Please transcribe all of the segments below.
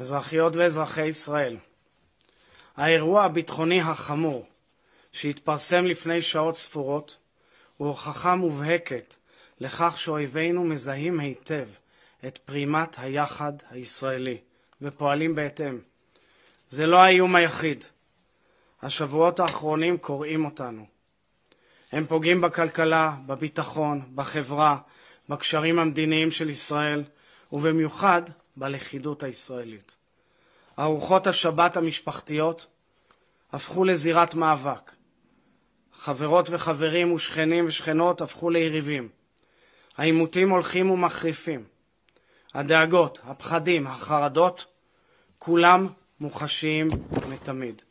אזרחיות ואזרחי ישראל, האירוע הביטחוני החמור שהתפרסם לפני שעות ספורות הוא הוכחה מובהקת לכך שאויבינו מזהים היטב את פרימת היחד הישראלי ופועלים בהתאם. זה לא האיום היחיד. השבועות האחרונים קורעים אותנו. הם פוגעים בכלכלה, בביטחון, בחברה, בקשרים המדיניים של ישראל, ובמיוחד בלכידות הישראלית. ארוחות השבת המשפחתיות הפכו לזירת מאבק. חברות וחברים ושכנים ושכנות הפכו ליריבים. העימותים הולכים ומחריפים. הדאגות, הפחדים, החרדות, כולם מוחשיים מתמיד.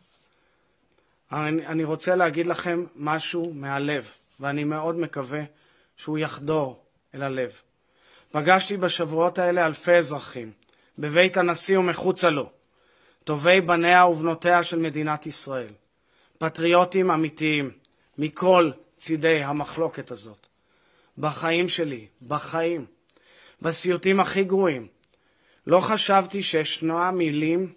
אני, רוצה להגיד לכם משהו מהלב, ואני מאוד מקווה שהוא יחדור אל הלב. פגשתי בשבועות האלה אלפי אזרחים, בבית הנשיא ומחוצה לו, טובי בניה ובנותיה של מדינת ישראל, פטריוטים אמיתיים מכל צידי המחלוקת הזאת. בחיים שלי, בחיים, בסיוטים הכי גרועים, לא חשבתי שישנה מילים,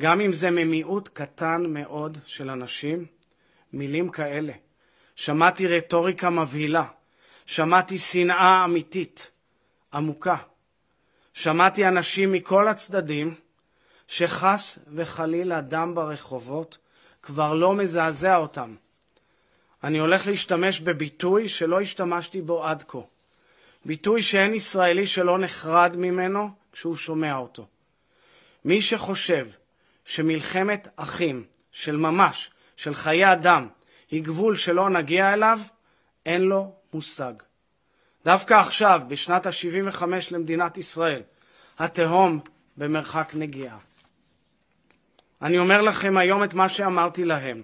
גם אם זה ממיעוט קטן מאוד של אנשים, מילים כאלה. שמעתי רטוריקה מבהילה, שמעתי שנאה אמיתית, עמוקה. שמעתי אנשים מכל הצדדים, שחס וחלילה דם ברחובות כבר לא מזעזע אותם. אני הולך להשתמש בביטוי שלא השתמשתי בו עד כה. ביטוי שאין ישראלי שלא נחרד ממנו כשהוא שומע אותו. מי שחושב שמלחמת אחים של ממש, של חיי אדם, היא גבול שלא נגיע אליו, אין לו מושג. דווקא עכשיו, בשנת ה-75 למדינת ישראל, התהום במרחק נגיעה. אני אומר לכם היום את מה שאמרתי להם.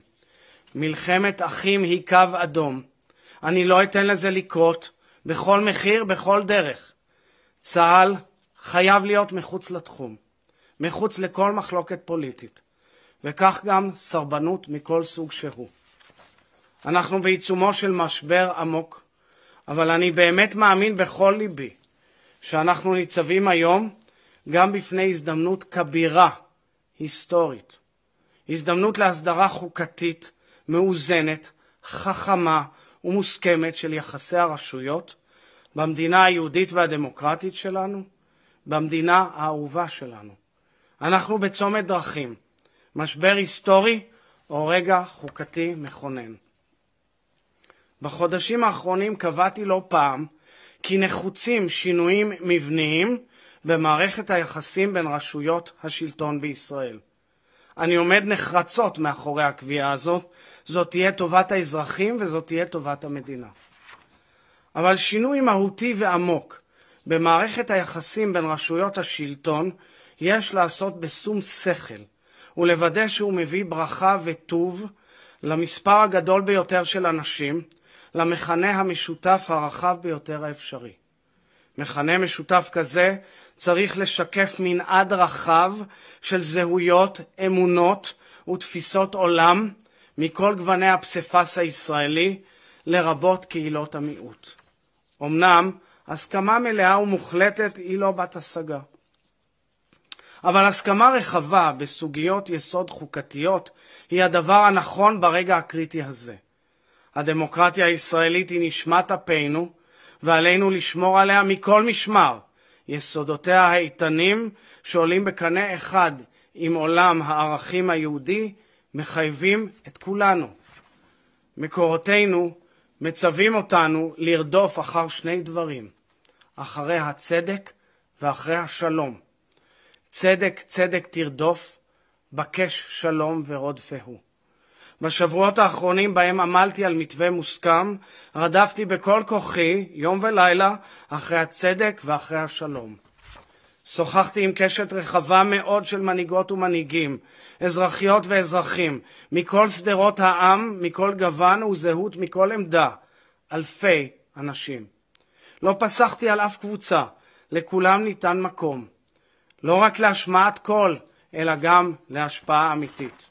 מלחמת אחים היא קו אדום. אני לא אתן לזה לקרות, בכל מחיר, בכל דרך. צה"ל חייב להיות מחוץ לתחום, מחוץ לכל מחלוקת פוליטית, וכך גם סרבנות מכל סוג שהוא. אנחנו בעיצומו של משבר עמוק, אבל אני באמת מאמין בכל ליבי שאנחנו ניצבים היום גם בפני הזדמנות כבירה היסטורית, הזדמנות להסדרה חוקתית, מאוזנת, חכמה ומוסכמת של יחסי הרשויות במדינה היהודית והדמוקרטית שלנו, במדינה האהובה שלנו. אנחנו בצומת דרכים, משבר היסטורי או רגע חוקתי מכונן. בחודשים האחרונים קבעתי לא פעם כי נחוצים שינויים מבניים במערכת היחסים בין רשויות השלטון בישראל. אני עומד נחרצות מאחורי הקביעה הזאת, זאת תהיה טובת האזרחים וזאת תהיה טובת המדינה. אבל שינוי מהותי ועמוק במערכת היחסים בין רשויות השלטון יש לעשות בשום שכל ולוודא שהוא מביא ברכה וטוב למספר הגדול ביותר של אנשים, למכנה המשותף הרחב ביותר האפשרי. מכנה משותף כזה צריך לשקף מנעד רחב של זהויות, אמונות ותפיסות עולם מכל גווני הפסיפס הישראלי, לרבות קהילות המיעוט. אמנם, הסכמה מלאה ומוחלטת היא לא בת-השגה. אבל הסכמה רחבה בסוגיות יסוד חוקתיות היא הדבר הנכון ברגע הקריטי הזה. הדמוקרטיה הישראלית היא נשמת אפינו, ועלינו לשמור עליה מכל משמר, יסודותיה האיתנים שעולים בקנה אחד עם עולם הערכים היהודי מחייבים את כולנו. מקורותינו מצווים אותנו לרדוף אחר שני דברים, אחרי הצדק ואחרי השלום. צדק צדק תרדוף, בקש שלום ורודפהו. בשבועות האחרונים בהם עמלתי על מתווה מוסכם, רדפתי בכל כוחי, יום ולילה, אחרי הצדק ואחרי השלום. שוחחתי עם קשת רחבה מאוד של מנהיגות ומנהיגים, אזרחיות ואזרחים, מכל שדרות העם, מכל גוון וזהות, מכל עמדה, אלפי אנשים. לא פסחתי על אף קבוצה, לכולם ניתן מקום. לא רק להשמעת קול, אלא גם להשפעה אמיתית.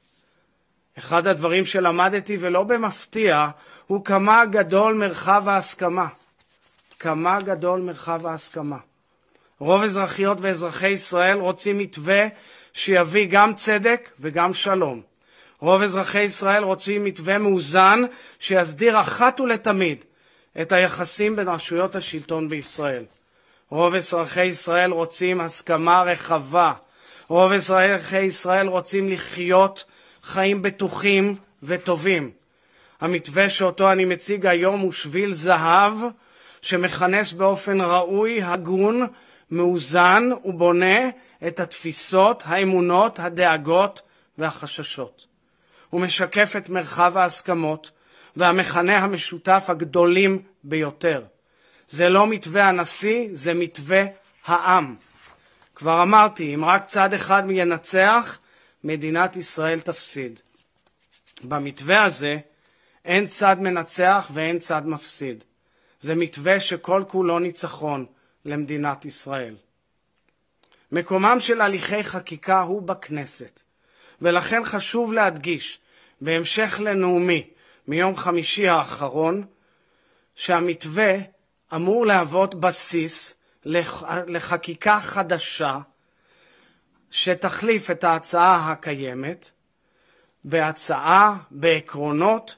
אחד הדברים שלמדתי, ולא במפתיע, הוא כמה גדול מרחב ההסכמה. כמה גדול מרחב ההסכמה. רוב אזרחיות ואזרחי ישראל רוצים מתווה שיביא גם צדק וגם שלום. רוב אזרחי ישראל רוצים מתווה מאוזן שיסדיר אחת ולתמיד את היחסים בין רשויות השלטון בישראל. רוב אזרחי ישראל רוצים הסכמה רחבה. רוב אזרחי ישראל רוצים לחיות חיים בטוחים וטובים. המתווה שאותו אני מציג היום הוא שביל זהב שמכנס באופן ראוי, הגון, מאוזן ובונה את התפיסות, האמונות, הדאגות והחששות. הוא משקף את מרחב ההסכמות והמכנה המשותף הגדולים ביותר. זה לא מתווה הנשיא, זה מתווה העם. כבר אמרתי, אם רק צד אחד ינצח, מדינת ישראל תפסיד. במתווה הזה אין צד מנצח ואין צד מפסיד. זה מתווה שכל כולו ניצחון למדינת ישראל. מקומם של הליכי חקיקה הוא בכנסת, ולכן חשוב להדגיש, בהמשך לנאומי מיום חמישי האחרון, שהמתווה אמור להוות בסיס לח... לחקיקה חדשה, שתחליף את ההצעה הקיימת בהצעה, בעקרונות,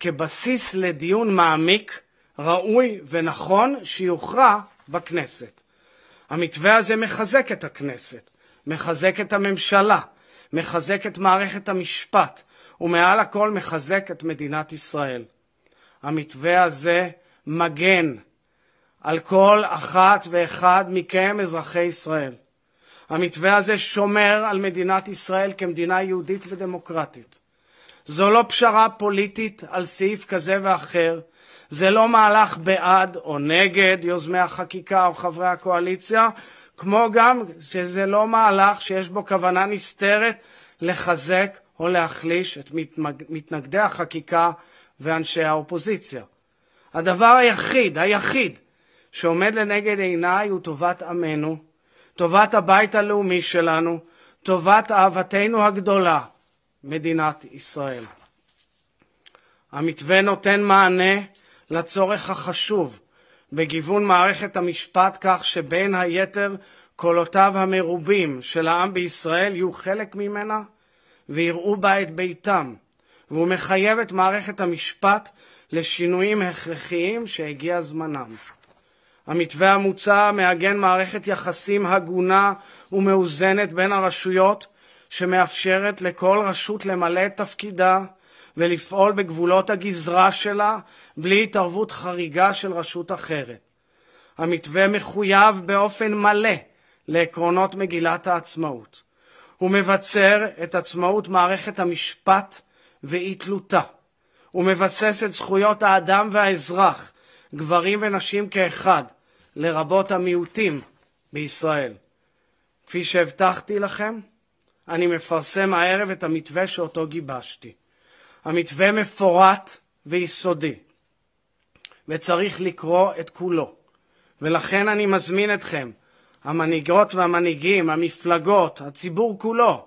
כבסיס לדיון מעמיק, ראוי ונכון, שיוכרע בכנסת. המתווה הזה מחזק את הכנסת, מחזק את הממשלה, מחזק את מערכת המשפט, ומעל הכל מחזק את מדינת ישראל. המתווה הזה מגן על כל אחת ואחד מכם, אזרחי ישראל. המתווה הזה שומר על מדינת ישראל כמדינה יהודית ודמוקרטית. זו לא פשרה פוליטית על סעיף כזה ואחר, זה לא מהלך בעד או נגד יוזמי החקיקה או חברי הקואליציה, כמו גם שזה לא מהלך שיש בו כוונה נסתרת לחזק או להחליש את מתנגדי החקיקה ואנשי האופוזיציה. הדבר היחיד, היחיד, שעומד לנגד עיניי הוא טובת עמנו, טובת הבית הלאומי שלנו, טובת אהבתנו הגדולה, מדינת ישראל. המתווה נותן מענה לצורך החשוב בגיוון מערכת המשפט כך שבין היתר קולותיו המרובים של העם בישראל יהיו חלק ממנה ויראו בה את ביתם, והוא מחייב את מערכת המשפט לשינויים הכרחיים שהגיע זמנם. המתווה המוצע מעגן מערכת יחסים הגונה ומאוזנת בין הרשויות שמאפשרת לכל רשות למלא את תפקידה ולפעול בגבולות הגזרה שלה בלי התערבות חריגה של רשות אחרת. המתווה מחויב באופן מלא לעקרונות מגילת העצמאות. הוא מבצר את עצמאות מערכת המשפט ואי תלותה. הוא מבסס את זכויות האדם והאזרח, גברים ונשים כאחד, לרבות המיעוטים בישראל. כפי שהבטחתי לכם, אני מפרסם הערב את המתווה שאותו גיבשתי. המתווה מפורט ויסודי, וצריך לקרוא את כולו. ולכן אני מזמין אתכם, המנהיגות והמנהיגים, המפלגות, הציבור כולו,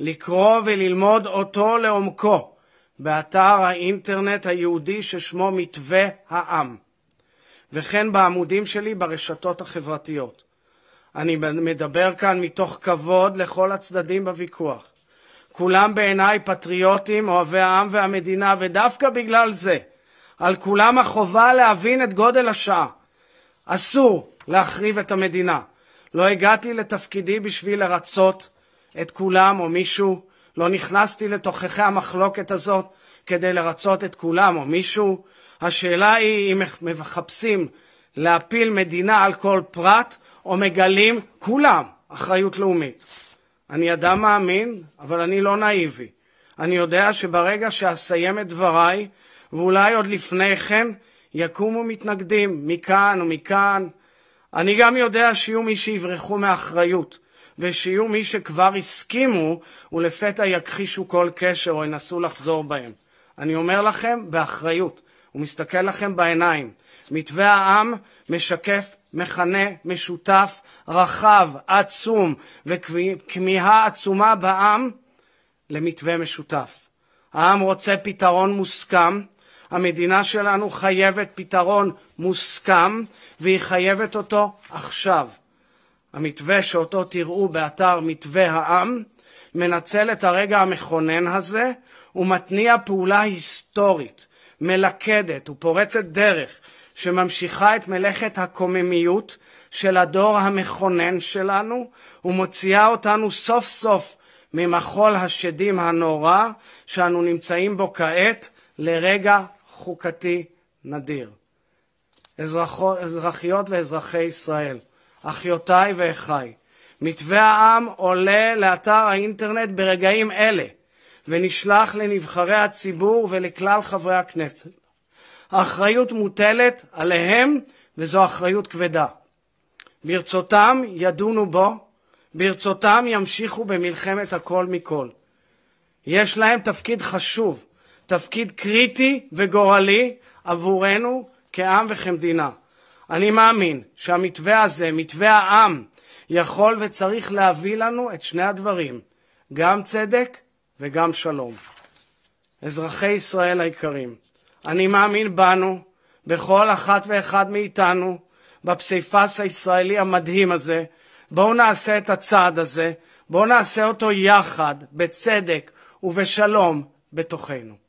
לקרוא וללמוד אותו לעומקו באתר האינטרנט היהודי ששמו מתווה העם. וכן בעמודים שלי ברשתות החברתיות. אני מדבר כאן מתוך כבוד לכל הצדדים בוויכוח. כולם בעיניי פטריוטים, אוהבי העם והמדינה, ודווקא בגלל זה, על כולם החובה להבין את גודל השעה. אסור להחריב את המדינה. לא הגעתי לתפקידי בשביל לרצות את כולם או מישהו, לא נכנסתי לתוככי המחלוקת הזאת כדי לרצות את כולם או מישהו, השאלה היא אם מחפשים להפיל מדינה על כל פרט, או מגלים כולם אחריות לאומית. אני אדם מאמין, אבל אני לא נאיבי. אני יודע שברגע שאסיים את דבריי, ואולי עוד לפני כן, יקומו מתנגדים מכאן ומכאן. אני גם יודע שיהיו מי שיברחו מאחריות, ושיהיו מי שכבר הסכימו, ולפתע יכחישו כל קשר או ינסו לחזור בהם. אני אומר לכם באחריות, הוא מסתכל לכם בעיניים. מתווה העם משקף מכנה משותף רחב, עצום, וכמיהה עצומה בעם למתווה משותף. העם רוצה פתרון מוסכם, המדינה שלנו חייבת פתרון מוסכם, והיא חייבת אותו עכשיו. המתווה שאותו תראו באתר מתווה העם מנצל את הרגע המכונן הזה ומתניע פעולה היסטורית. מלכדת ופורצת דרך שממשיכה את מלאכת הקוממיות של הדור המכונן שלנו ומוציאה אותנו סוף סוף ממחול השדים הנורא שאנו נמצאים בו כעת לרגע חוקתי נדיר. אזרחו, אזרחיות ואזרחי ישראל, אחיותיי ואחיי, מתווה העם עולה לאתר האינטרנט ברגעים אלה. ונשלח לנבחרי הציבור ולכלל חברי הכנסת. האחריות מוטלת עליהם, וזו אחריות כבדה. ברצותם ידונו בו, ברצותם ימשיכו במלחמת הכל מכל. יש להם תפקיד חשוב, תפקיד קריטי וגורלי עבורנו כעם וכמדינה. אני מאמין שהמתווה הזה, מתווה העם, יכול וצריך להביא לנו את שני הדברים, גם צדק וגם שלום. אזרחי ישראל היקרים, אני מאמין בנו, בכל אחת ואחד מאיתנו, בפסיפס הישראלי המדהים הזה. בואו נעשה את הצעד הזה, בואו נעשה אותו יחד, בצדק ובשלום בתוכנו.